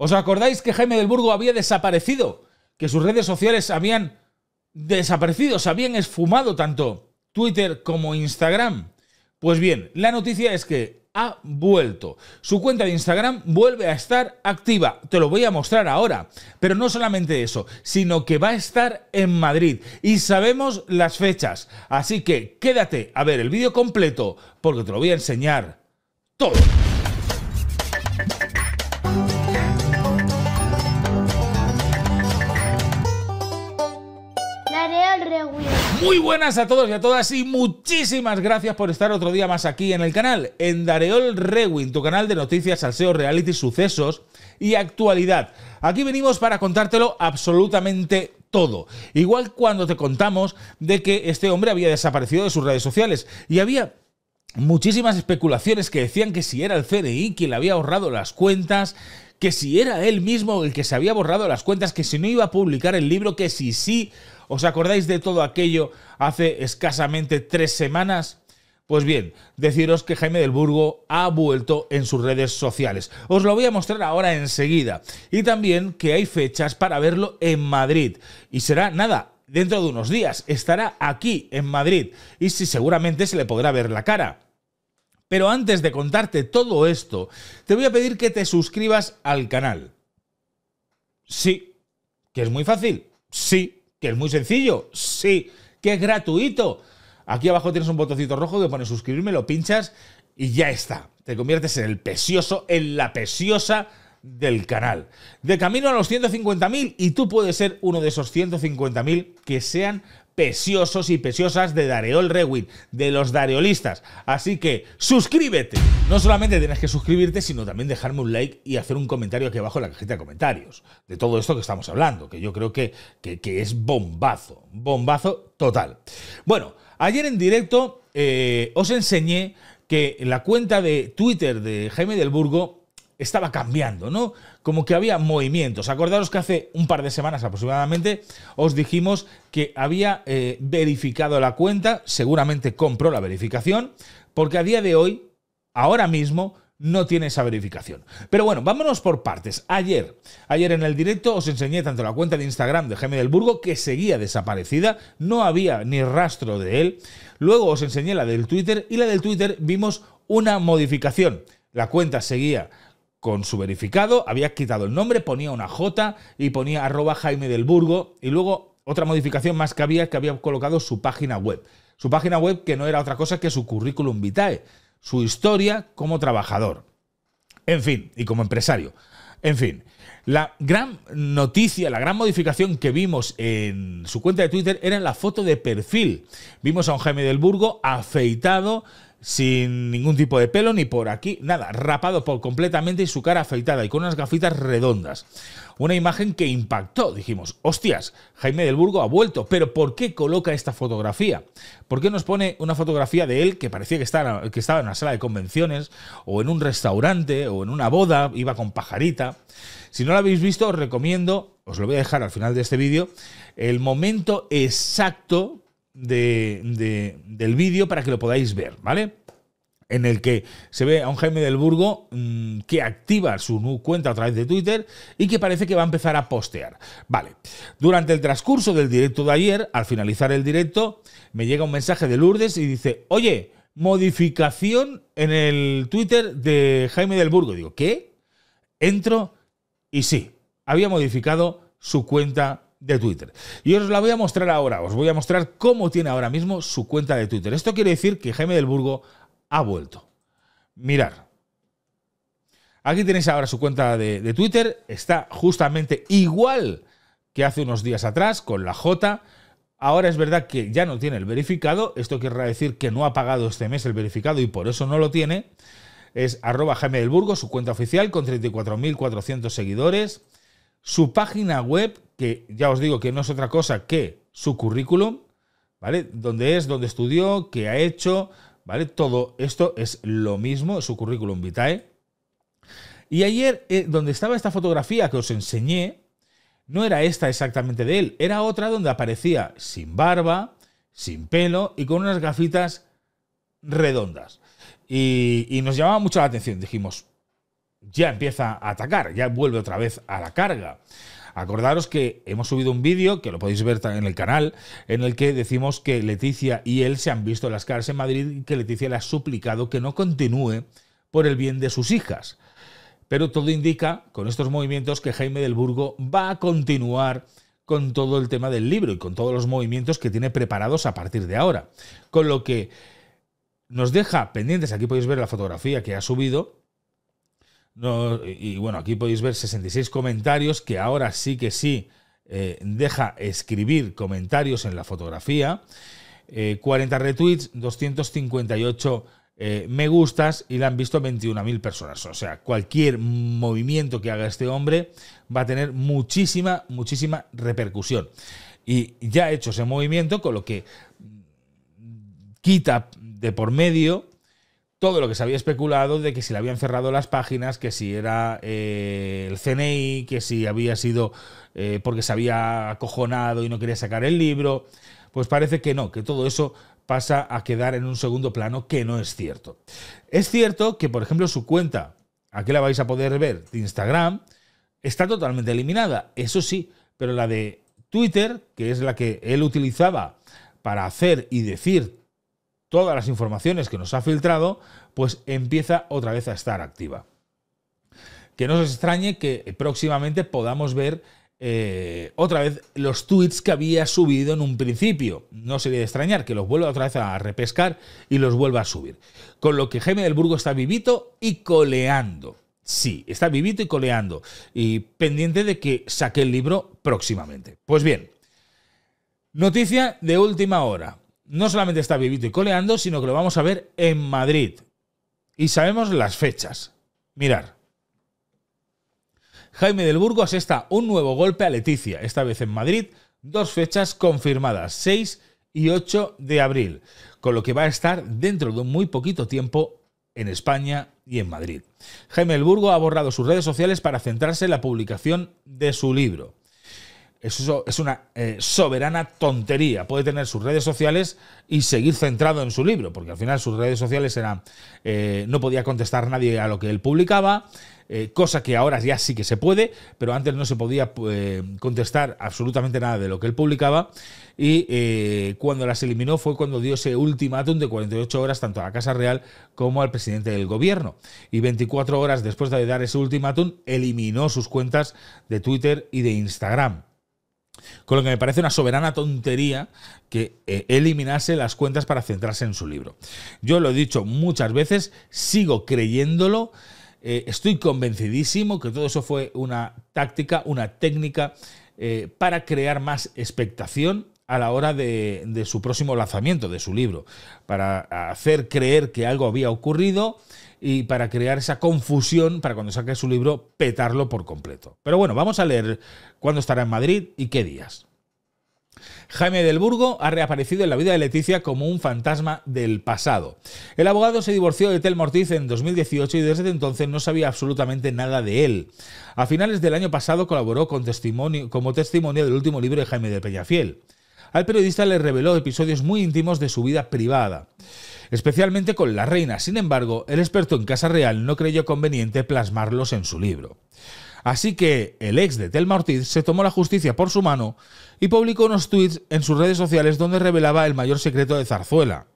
¿Os acordáis que Jaime del Burgo había desaparecido? Que sus redes sociales habían desaparecido, se habían esfumado tanto Twitter como Instagram. Pues bien, la noticia es que ha vuelto. Su cuenta de Instagram vuelve a estar activa. Te lo voy a mostrar ahora. Pero no solamente eso, sino que va a estar en Madrid. Y sabemos las fechas. Así que quédate a ver el vídeo completo porque te lo voy a enseñar todo. Muy buenas a todos y a todas y muchísimas gracias por estar otro día más aquí en el canal, en Dareol Rewin, tu canal de noticias, salseo, reality, sucesos y actualidad. Aquí venimos para contártelo absolutamente todo. Igual cuando te contamos de que este hombre había desaparecido de sus redes sociales y había muchísimas especulaciones que decían que si era el CDI quien le había ahorrado las cuentas, que si era él mismo el que se había borrado las cuentas, que si no iba a publicar el libro, que si sí ¿Os acordáis de todo aquello hace escasamente tres semanas? Pues bien, deciros que Jaime del Burgo ha vuelto en sus redes sociales. Os lo voy a mostrar ahora enseguida. Y también que hay fechas para verlo en Madrid. Y será nada, dentro de unos días. Estará aquí, en Madrid. Y sí, seguramente se le podrá ver la cara. Pero antes de contarte todo esto, te voy a pedir que te suscribas al canal. Sí, que es muy fácil. Sí, que es muy sencillo, sí, que es gratuito. Aquí abajo tienes un botoncito rojo que pone suscribirme, lo pinchas y ya está. Te conviertes en el pesioso, en la pesiosa del canal. De camino a los 150.000 y tú puedes ser uno de esos 150.000 que sean preciosos y preciosas de Dareol Rewin, de los Dareolistas. Así que suscríbete. No solamente tienes que suscribirte, sino también dejarme un like y hacer un comentario aquí abajo en la cajita de comentarios. De todo esto que estamos hablando, que yo creo que, que, es bombazo. Bombazo total. Bueno, ayer en directo eh, os enseñé que la cuenta de Twitter de Jaime del Burgo estaba cambiando, ¿no? Como que había movimientos. Acordaros que hace un par de semanas aproximadamente os dijimos que había eh, verificado la cuenta, seguramente compró la verificación, porque a día de hoy, ahora mismo, no tiene esa verificación. Pero bueno, vámonos por partes. Ayer, ayer en el directo os enseñé tanto la cuenta de Instagram de Jaime del Burgo, que seguía desaparecida, no había ni rastro de él. Luego os enseñé la del Twitter y la del Twitter vimos una modificación. La cuenta seguía con su verificado, había quitado el nombre, ponía una J y ponía arroba Jaime del Burgo y luego otra modificación más que había es que había colocado su página web. Su página web que no era otra cosa que su currículum vitae, su historia como trabajador. En fin, y como empresario. En fin, la gran noticia, la gran modificación que vimos en su cuenta de Twitter era la foto de perfil. Vimos a un Jaime del Burgo afeitado, sin ningún tipo de pelo ni por aquí, nada, rapado por completamente y su cara afeitada y con unas gafitas redondas. Una imagen que impactó, dijimos, hostias, Jaime del Burgo ha vuelto, pero ¿por qué coloca esta fotografía? ¿Por qué nos pone una fotografía de él que parecía que estaba, que estaba en una sala de convenciones o en un restaurante o en una boda, iba con pajarita? Si no la habéis visto, os recomiendo, os lo voy a dejar al final de este vídeo, el momento exacto de, del vídeo para que lo podáis ver, ¿vale? En el que se ve a un Jaime del Burgo mm, que activa su cuenta a través de Twitter y que parece que va a empezar a postear. Vale, durante el transcurso del directo de ayer, al finalizar el directo, me llega un mensaje de Lourdes y dice, oye, modificación en el Twitter de Jaime del Burgo. Digo, ¿qué? Entro y sí, había modificado su cuenta de Twitter. Y os la voy a mostrar ahora, os voy a mostrar cómo tiene ahora mismo su cuenta de Twitter. Esto quiere decir que Jaime del Burgo ha vuelto. Mirar. Aquí tenéis ahora su cuenta de, Twitter, está justamente igual que hace unos días atrás, con la J. Ahora es verdad que ya no tiene el verificado, esto querrá decir que no ha pagado este mes el verificado y por eso no lo tiene. Es arroba Jaime del Burgo, su cuenta oficial, con 34.400 seguidores su página web, que ya os digo que no es otra cosa que su currículum, ¿vale? Donde es, donde estudió, qué ha hecho, ¿vale? Todo esto es lo mismo, su currículum vitae. Y ayer, eh, donde estaba esta fotografía que os enseñé, no era esta exactamente de él, era otra donde aparecía sin barba, sin pelo y con unas gafitas redondas. y nos llamaba mucho la atención. Dijimos, ya empieza a atacar, ya vuelve otra vez a la carga. Acordaros que hemos subido un vídeo, que lo podéis ver en el canal, en el que decimos que Leticia y él se han visto las caras en Madrid y que Leticia le ha suplicado que no continúe por el bien de sus hijas. Pero todo indica, con estos movimientos, que Jaime del Burgo va a continuar con todo el tema del libro y con todos los movimientos que tiene preparados a partir de ahora. Con lo que nos deja pendientes, aquí podéis ver la fotografía que ha subido, y, bueno, aquí podéis ver 66 comentarios que ahora sí que sí eh, deja escribir comentarios en la fotografía. 40 eh, retweets, 258 eh, me gustas y la han visto 21.000 personas. O sea, cualquier movimiento que haga este hombre va a tener muchísima, muchísima repercusión. Y ya ha hecho ese movimiento, con lo que quita de por medio todo lo que se había especulado de que si le habían cerrado las páginas, que si era eh, el CNI, que si había sido eh, porque se había acojonado y no quería sacar el libro, pues parece que no, que todo eso pasa a quedar en un segundo plano que no es cierto. Es cierto que, por ejemplo, su cuenta, aquí la vais a poder ver, de Instagram, está totalmente eliminada, eso sí, pero la de Twitter, que es la que él utilizaba para hacer y decir todas las informaciones que nos ha filtrado, pues empieza otra vez a estar activa. Que no os extrañe que próximamente podamos ver eh, otra vez los tweets que había subido en un principio. No sería de extrañar que los vuelva otra vez a repescar y los vuelva a subir. Con lo que Jaime del Burgo está vivito y coleando. Sí, está vivito y coleando. Y pendiente de que saque el libro próximamente. Pues bien, noticia de última hora no solamente está vivito y coleando, sino que lo vamos a ver en Madrid. Y sabemos las fechas. Mirar. Jaime del Burgo asesta un nuevo golpe a Leticia, esta vez en Madrid, dos fechas confirmadas, 6 y 8 de abril, con lo que va a estar dentro de muy poquito tiempo en España y en Madrid. Jaime del Burgo ha borrado sus redes sociales para centrarse en la publicación de su libro es una eh, soberana tontería. Puede tener sus redes sociales y seguir centrado en su libro, porque al final sus redes sociales eran. Eh, no podía contestar nadie a lo que él publicaba, eh, cosa que ahora ya sí que se puede, pero antes no se podía contestar absolutamente nada de lo que él publicaba. Y cuando las eliminó fue cuando dio ese ultimátum de 48 horas tanto a la Casa Real como al presidente del gobierno. Y 24 horas después de dar ese ultimátum, eliminó sus cuentas de Twitter y de Instagram. Con lo que me parece una soberana tontería que eh, eliminase las cuentas para centrarse en su libro. Yo lo he dicho muchas veces, sigo creyéndolo. Eh, estoy convencidísimo que todo eso fue una táctica, una técnica eh, para crear más expectación a la hora de, su próximo lanzamiento, de su libro, para hacer creer que algo había ocurrido y para crear esa confusión para cuando saque su libro petarlo por completo. Pero bueno, vamos a leer cuándo estará en Madrid y qué días. Jaime del Burgo ha reaparecido en la vida de Leticia como un fantasma del pasado. El abogado se divorció de Tel Mortiz en 2018 y desde entonces no sabía absolutamente nada de él. A finales del año pasado colaboró con testimonio, como testimonio del último libro de Jaime de Peñafiel al periodista le reveló episodios muy íntimos de su vida privada, especialmente con la reina. Sin embargo, el experto en Casa Real no creyó conveniente plasmarlos en su libro. Así que el ex de Telma Ortiz se tomó la justicia por su mano y publicó unos tuits en sus redes sociales donde revelaba el mayor secreto de Zarzuela.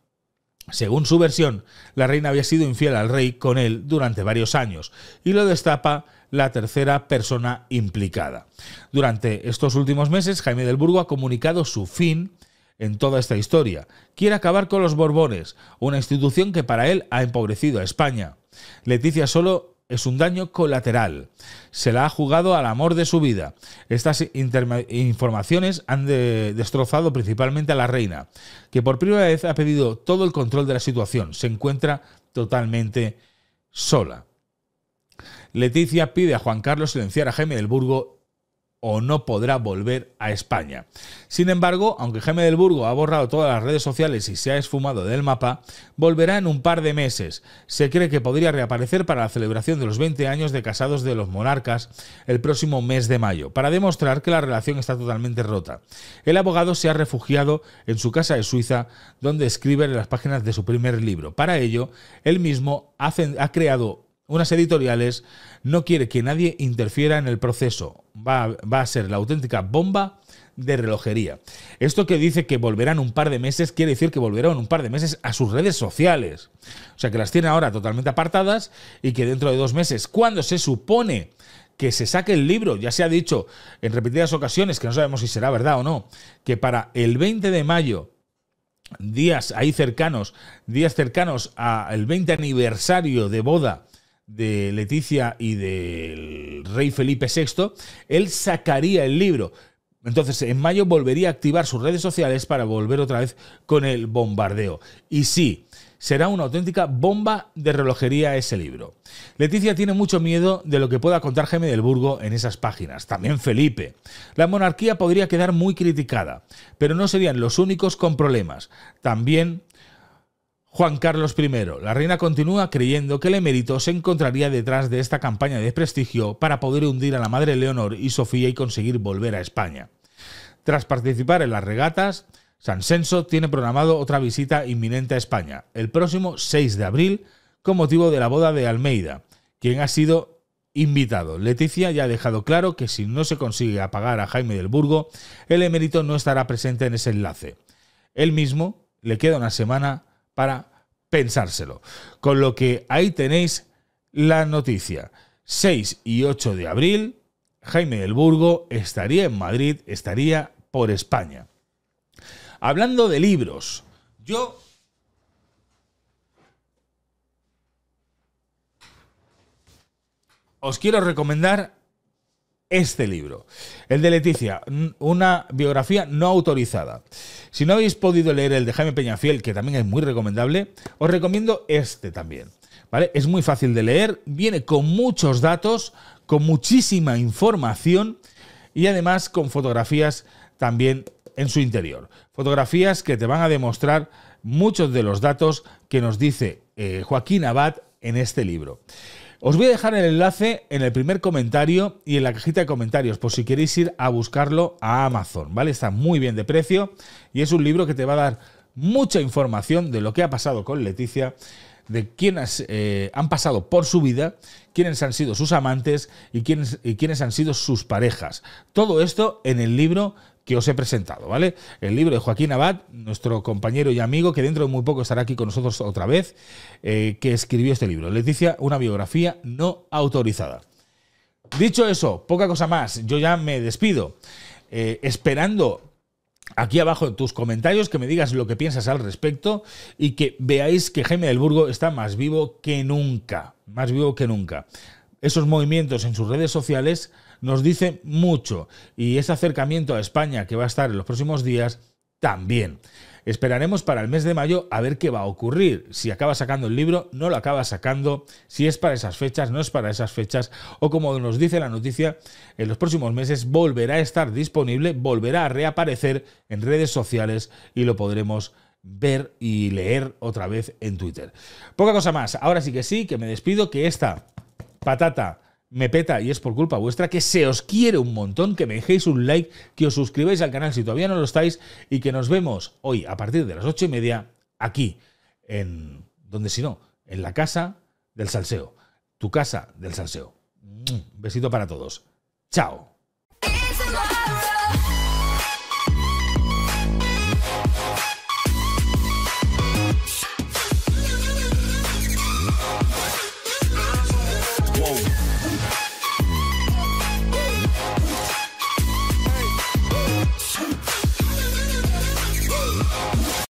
Según su versión, la reina había sido infiel al rey con él durante varios años y lo destapa la tercera persona implicada. Durante estos últimos meses, Jaime del Burgo ha comunicado su fin en toda esta historia. Quiere acabar con los Borbones, una institución que para él ha empobrecido a España. Leticia solo es un daño colateral. Se la ha jugado al amor de su vida. Estas informaciones han destrozado principalmente a la reina, que por primera vez ha pedido todo el control de la situación. Se encuentra totalmente sola. Leticia pide a Juan Carlos silenciar a Jaime del Burgo o no podrá volver a España. Sin embargo, aunque Jaime del Burgo ha borrado todas las redes sociales y se ha esfumado del mapa, volverá en un par de meses. Se cree que podría reaparecer para la celebración de los 20 años de casados de los monarcas el próximo mes de mayo, para demostrar que la relación está totalmente rota. El abogado se ha refugiado en su casa de Suiza, donde escribe las páginas de su primer libro. Para ello, él mismo ha creado unas editoriales no quiere que nadie interfiera en el proceso va, a ser la auténtica bomba de relojería. Esto que dice que volverán un par de meses quiere decir que volverán un par de meses a sus redes sociales. O sea, que las tiene ahora totalmente apartadas y que dentro de dos meses, cuando se supone que se saque el libro, ya se ha dicho en repetidas ocasiones, que no sabemos si será verdad o no, que para el 20 de mayo, días ahí cercanos, días cercanos al 20 aniversario de boda de Leticia y del rey Felipe VI, él sacaría el libro. Entonces, en mayo volvería a activar sus redes sociales para volver otra vez con el bombardeo. Y sí, será una auténtica bomba de relojería ese libro. Leticia tiene mucho miedo de lo que pueda contar Jaime del Burgo en esas páginas, también Felipe. La monarquía podría quedar muy criticada, pero no serían los únicos con problemas. También Juan Carlos I. La reina continúa creyendo que el emérito se encontraría detrás de esta campaña de prestigio para poder hundir a la madre Leonor y Sofía y conseguir volver a España. Tras participar en las regatas, Sansenso tiene programado otra visita inminente a España, el próximo 6 de abril, con motivo de la boda de Almeida, quien ha sido invitado. Leticia ya ha dejado claro que si no se consigue apagar a Jaime del Burgo, el emérito no estará presente en ese enlace. Él mismo le queda una semana para pensárselo. Con lo que ahí tenéis la noticia. 6 y 8 de abril, Jaime del Burgo estaría en Madrid, estaría por España. Hablando de libros, yo... Os quiero recomendar este libro. El de Leticia, una biografía no autorizada. Si no habéis podido leer el de Jaime Peñafiel, que también es muy recomendable, os recomiendo este también. ¿Vale? Es muy fácil de leer, viene con muchos datos, con muchísima información y además con fotografías también en su interior. Fotografías que te van a demostrar muchos de los datos que nos dice eh, Joaquín Abad en este libro. Os voy a dejar el enlace en el primer comentario y en la cajita de comentarios por si queréis ir a buscarlo a Amazon, ¿vale? Está muy bien de precio y es un libro que te va a dar mucha información de lo que ha pasado con Leticia, de quiénes eh, han pasado por su vida, quiénes han sido sus amantes y quiénes, y quiénes han sido sus parejas. Todo esto en el libro que os he presentado, ¿vale? El libro de Joaquín Abad, nuestro compañero y amigo, que dentro de muy poco estará aquí con nosotros otra vez, eh, que escribió este libro. Leticia, una biografía no autorizada. Dicho eso, poca cosa más, yo ya me despido, eh, esperando aquí abajo en tus comentarios que me digas lo que piensas al respecto y que veáis que Jaime del Burgo está más vivo que nunca, más vivo que nunca. Esos movimientos en sus redes sociales nos dice mucho y ese acercamiento a España que va a estar en los próximos días también. Esperaremos para el mes de mayo a ver qué va a ocurrir. Si acaba sacando el libro, no lo acaba sacando. Si es para esas fechas, no es para esas fechas. O como nos dice la noticia, en los próximos meses volverá a estar disponible, volverá a reaparecer en redes sociales y lo podremos ver y leer otra vez en Twitter. Poca cosa más. Ahora sí que sí, que me despido, que esta patata me peta y es por culpa vuestra, que se os quiere un montón, que me dejéis un like, que os suscribáis al canal si todavía no lo estáis y que nos vemos hoy a partir de las ocho y media aquí, en donde si no, en la casa del salseo, tu casa del salseo. besito para todos. Chao.